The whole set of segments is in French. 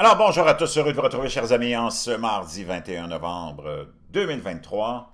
Alors, bonjour à tous, heureux de vous retrouver, chers amis, en ce mardi 21 novembre 2023,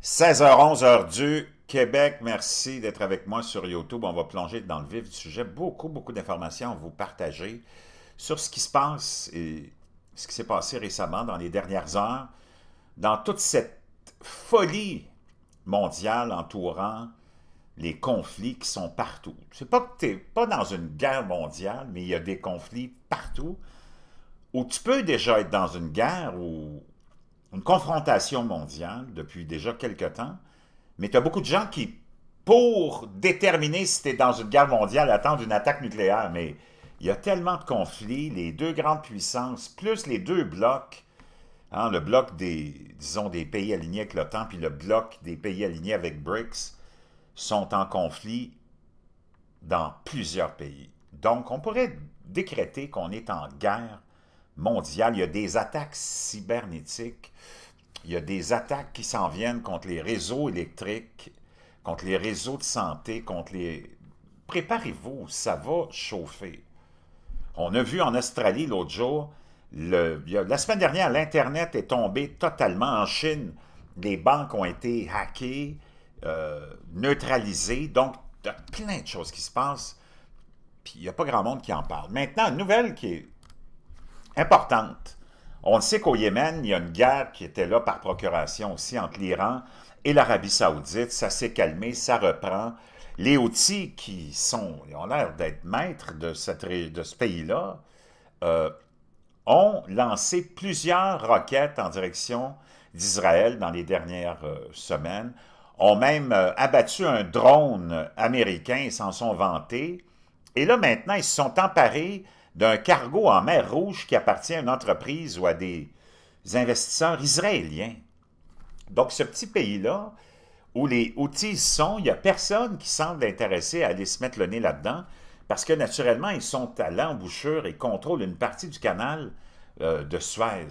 16h11, h du Québec. Merci d'être avec moi sur YouTube. On va plonger dans le vif du sujet. Beaucoup, beaucoup d'informations à vous partager sur ce qui se passe et ce qui s'est passé récemment dans les dernières heures, dans toute cette folie mondiale entourant les conflits qui sont partout. C'est pas que tu pas dans une guerre mondiale, mais il y a des conflits partout où tu peux déjà être dans une guerre ou une confrontation mondiale depuis déjà quelque temps, mais tu as beaucoup de gens qui, pour déterminer si tu es dans une guerre mondiale, attendent une attaque nucléaire. Mais il y a tellement de conflits, les deux grandes puissances, plus les deux blocs, hein, le bloc des, disons, des pays alignés avec l'OTAN, puis le bloc des pays alignés avec BRICS, sont en conflit dans plusieurs pays. Donc, on pourrait décréter qu'on est en guerre mondiale. Il y a des attaques cybernétiques. Il y a des attaques qui s'en viennent contre les réseaux électriques, contre les réseaux de santé, contre les... Préparez-vous, ça va chauffer. On a vu en Australie l'autre jour, le... la semaine dernière, l'Internet est tombé totalement en Chine. Les banques ont été hackées, euh, neutralisées. Donc, il y a plein de choses qui se passent, puis il n'y a pas grand monde qui en parle. Maintenant, une nouvelle qui est importante. On sait qu'au Yémen, il y a une guerre qui était là par procuration aussi entre l'Iran et l'Arabie saoudite. Ça s'est calmé, ça reprend. Les outils qui sont, ont l'air d'être maîtres de, cette, de ce pays-là euh, ont lancé plusieurs roquettes en direction d'Israël dans les dernières euh, semaines, ont même euh, abattu un drone américain, ils s'en sont vantés. Et là, maintenant, ils se sont emparés d'un cargo en mer Rouge qui appartient à une entreprise ou à des investisseurs israéliens. Donc, ce petit pays-là, où les outils sont, il n'y a personne qui semble intéressé à aller se mettre le nez là-dedans, parce que naturellement, ils sont à l'embouchure et contrôlent une partie du canal euh, de Suez,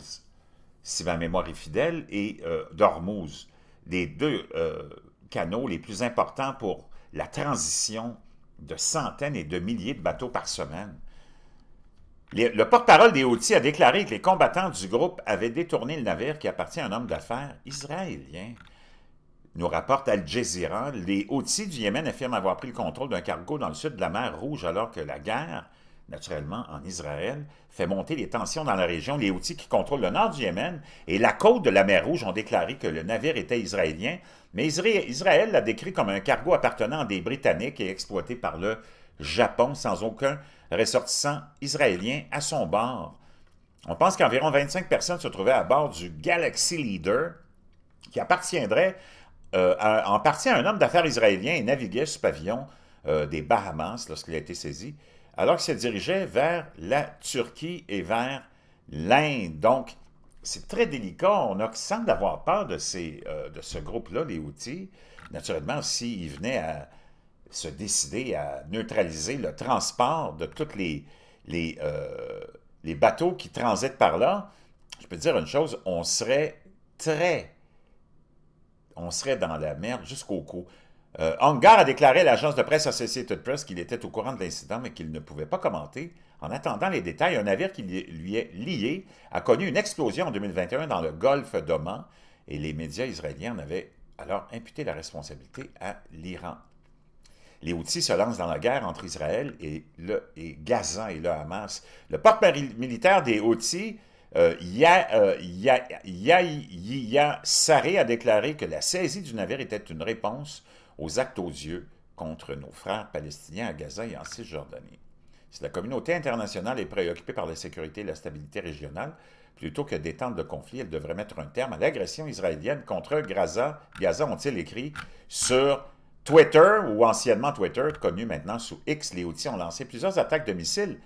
si ma mémoire est fidèle, et euh, d'Ormuz, les deux euh, canaux les plus importants pour la transition de centaines et de milliers de bateaux par semaine le porte-parole des Houthis a déclaré que les combattants du groupe avaient détourné le navire qui appartient à un homme d'affaires israélien. Nous rapporte Al Jazeera, les Houthis du Yémen affirment avoir pris le contrôle d'un cargo dans le sud de la mer Rouge alors que la guerre, naturellement en Israël, fait monter les tensions dans la région. Les Houthis qui contrôlent le nord du Yémen et la côte de la mer Rouge ont déclaré que le navire était israélien, mais Israël l'a décrit comme un cargo appartenant à des Britanniques et exploité par le Japon sans aucun ressortissant israélien à son bord. On pense qu'environ 25 personnes se trouvaient à bord du Galaxy Leader, qui appartiendrait euh, à, en partie à un homme d'affaires israélien et naviguait sous pavillon euh, des Bahamas lorsqu'il a été saisi, alors qu'il se dirigeait vers la Turquie et vers l'Inde. Donc, c'est très délicat. On a, semble avoir peur de, ces, euh, de ce groupe-là, les outils. Naturellement, s'ils venaient à, se décider à neutraliser le transport de tous les, euh, les, bateaux qui transitent par là, je peux dire une chose, on serait très... On serait dans la merde jusqu'au cou. Angar euh, Hangar a déclaré à l'agence de presse Associated Press qu'il était au courant de l'incident, mais qu'il ne pouvait pas commenter. En attendant les détails, un navire qui lui est lié a connu une explosion en 2021 dans le golfe d'Oman, et les médias israéliens en avaient alors imputé la responsabilité à l'Iran les Houthis se lancent dans la guerre entre Israël et, le, et Gaza et le Hamas. Le porte militaire des Houthis, euh, Yahya euh, Saré, a déclaré que la saisie du navire était une réponse aux actes odieux contre nos frères palestiniens à Gaza et en Cisjordanie. Si la communauté internationale est préoccupée par la sécurité et la stabilité régionale, plutôt que d'étendre le conflit, elle devrait mettre un terme à l'agression israélienne contre Gaza, Gaza ont-ils écrit sur Twitter, ou anciennement Twitter, connu maintenant sous X, les Houthis ont lancé plusieurs attaques de missiles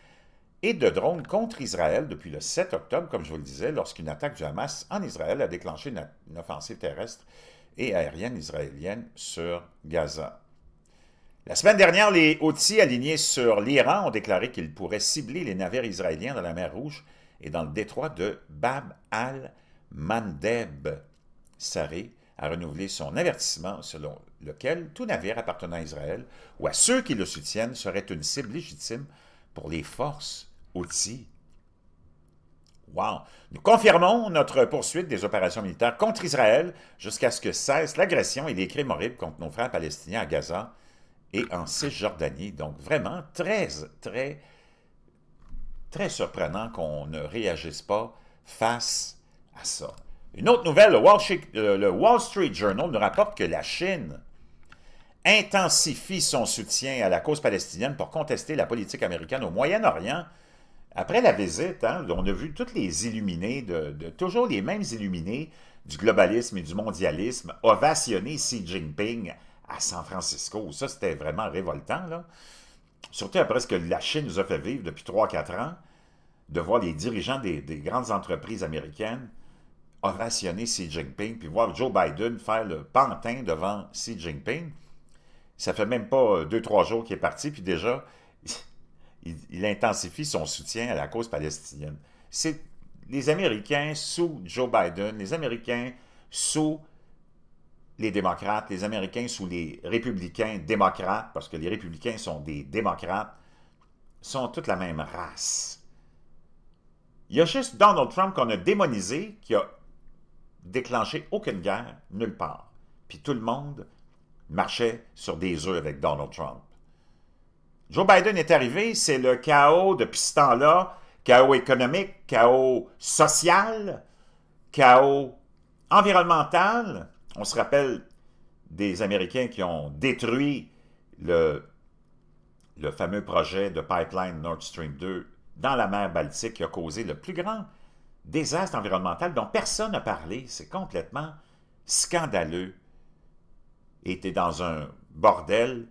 et de drones contre Israël depuis le 7 octobre, comme je vous le disais, lorsqu'une attaque du Hamas en Israël a déclenché une, offensive terrestre et aérienne israélienne sur Gaza. La semaine dernière, les Houthis alignés sur l'Iran ont déclaré qu'ils pourraient cibler les navires israéliens dans la mer Rouge et dans le détroit de Bab al-Mandeb. Saré a renouvelé son avertissement selon lequel tout navire appartenant à Israël ou à ceux qui le soutiennent serait une cible légitime pour les forces outils. Wow! Nous confirmons notre poursuite des opérations militaires contre Israël jusqu'à ce que cesse l'agression et les crimes horribles contre nos frères palestiniens à Gaza et en Cisjordanie. Donc vraiment très, très, très surprenant qu'on ne réagisse pas face à ça. Une autre nouvelle, le Wall, Street, euh, Journal nous rapporte que la Chine intensifie son soutien à la cause palestinienne pour contester la politique américaine au Moyen-Orient. Après la visite, hein, on a vu toutes les illuminés, de, toujours les mêmes illuminés du globalisme et du mondialisme, ovationner Xi Jinping à San Francisco. Ça, c'était vraiment révoltant. Surtout après ce que la Chine nous a fait vivre depuis 3-4 ans, de voir les dirigeants des, des grandes entreprises américaines ovationner Xi Jinping, puis voir Joe Biden faire le pantin devant Xi Jinping. Ça fait même pas euh, deux, trois jours qu'il est parti, puis déjà, il, intensifie son soutien à la cause palestinienne. C'est les Américains sous Joe Biden, les Américains sous les démocrates, les Américains sous les républicains démocrates, parce que les républicains sont des démocrates, sont toute la même race. Il y a juste Donald Trump qu'on a démonisé, qui a déclenché aucune guerre nulle part. Puis tout le monde marchait sur des œufs avec Donald Trump. Joe Biden est arrivé, c'est le chaos depuis ce temps-là, chaos économique, chaos social, chaos environnemental. On se rappelle des Américains qui ont détruit le, le fameux projet de pipeline Nord Stream 2 dans la mer Baltique qui a causé le plus grand désastre environnemental dont personne n'a parlé. C'est complètement scandaleux était dans un bordel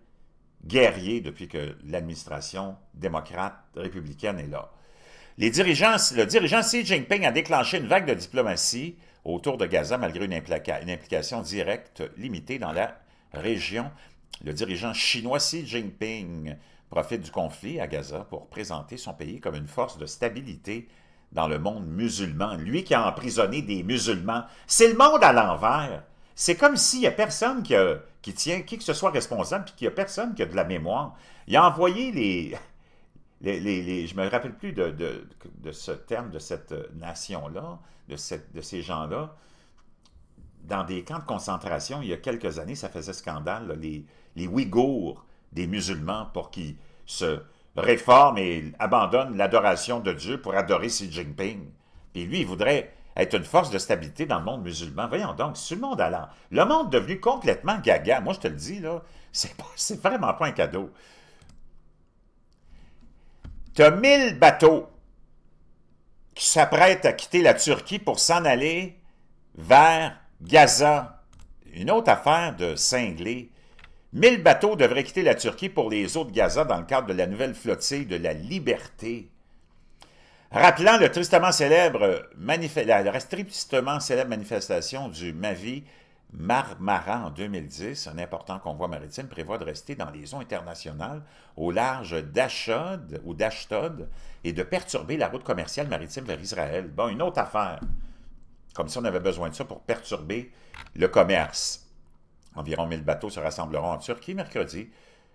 guerrier depuis que l'administration démocrate républicaine est là. Les dirigeants, le dirigeant Xi Jinping a déclenché une vague de diplomatie autour de Gaza malgré une, une implication directe limitée dans la région. Le dirigeant chinois Xi Jinping profite du conflit à Gaza pour présenter son pays comme une force de stabilité dans le monde musulman. Lui qui a emprisonné des musulmans. C'est le monde à l'envers. C'est comme s'il n'y a personne qui, qui, tient, qui que ce soit responsable, puis qu'il n'y a personne qui a de la mémoire. Il a envoyé les... les, les, je ne me rappelle plus de, ce terme, de cette nation-là, de, cette, de ces gens-là, dans des camps de concentration, il y a quelques années, ça faisait scandale, les, les Ouïghours des musulmans pour qu'ils se réforment et abandonnent l'adoration de Dieu pour adorer Xi Jinping. Puis lui, il voudrait être une force de stabilité dans le monde musulman. Voyons donc, sur le monde allant. Le monde est devenu complètement gaga, moi je te le dis, là, c'est vraiment pas un cadeau. Tu as bateaux qui s'apprêtent à quitter la Turquie pour s'en aller vers Gaza. Une autre affaire de cinglé. Mille bateaux devraient quitter la Turquie pour les eaux de Gaza dans le cadre de la nouvelle flottille de la liberté rappelant le tristement célèbre, la tristement célèbre manifestation du Mavi Marmara en 2010, un important convoi maritime prévoit de rester dans les eaux internationales au large d'Ashod ou d'Ashtod et de perturber la route commerciale maritime vers Israël. Bon, une autre affaire. Comme si on avait besoin de ça pour perturber le commerce. Environ 1000 bateaux se rassembleront en Turquie mercredi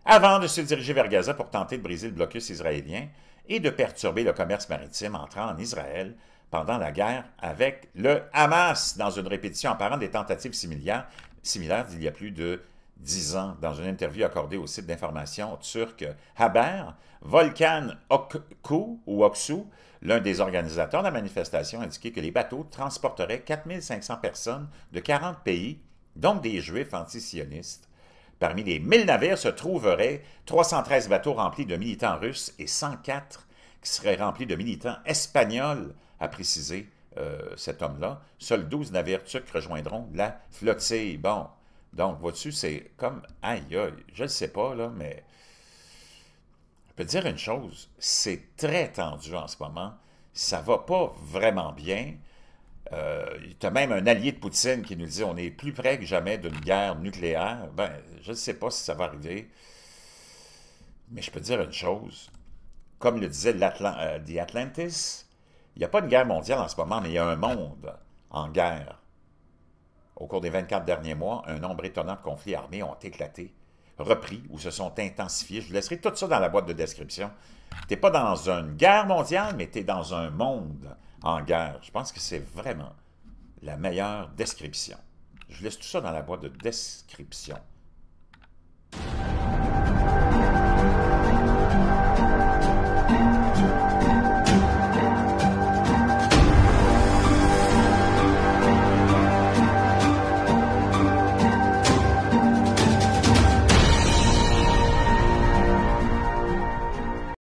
avant de se diriger vers Gaza pour tenter de briser le blocus israélien et de perturber le commerce maritime entrant en Israël pendant la guerre avec le Hamas dans une répétition apparente des tentatives similaires, similaires d'il y a plus de dix ans dans une interview accordée au site d'information turc Haber, Volkan Okku ou Oksu, l'un des organisateurs de la manifestation, indiqué que les bateaux transporteraient 4500 personnes de 40 pays, donc des juifs antisionistes, Parmi les 1000 navires se trouveraient 313 bateaux remplis de militants russes et 104 qui seraient remplis de militants espagnols, a précisé euh, cet homme-là. Seuls 12 navires turcs rejoindront la flottille. Bon, donc, vois-tu, c'est comme, aïe, aïe, je ne sais pas, là, mais je peux dire une chose, c'est très tendu en ce moment, ça va pas vraiment bien. Euh, tu as même un allié de Poutine qui nous dit on est plus près que jamais d'une guerre nucléaire. Ben, je ne sais pas si ça va arriver. Mais je peux dire une chose. Comme le disait l'Atlantis, euh, The Atlantis, il n'y a pas de guerre mondiale en ce moment, mais il y a un monde en guerre. Au cours des 24 derniers mois, un nombre étonnant de conflits armés ont éclaté, repris ou se sont intensifiés. Je vous laisserai tout ça dans la boîte de description. Tu n'es pas dans une guerre mondiale, mais tu es dans un monde en guerre. Je pense que c'est vraiment la meilleure description. Je laisse tout ça dans la boîte de description.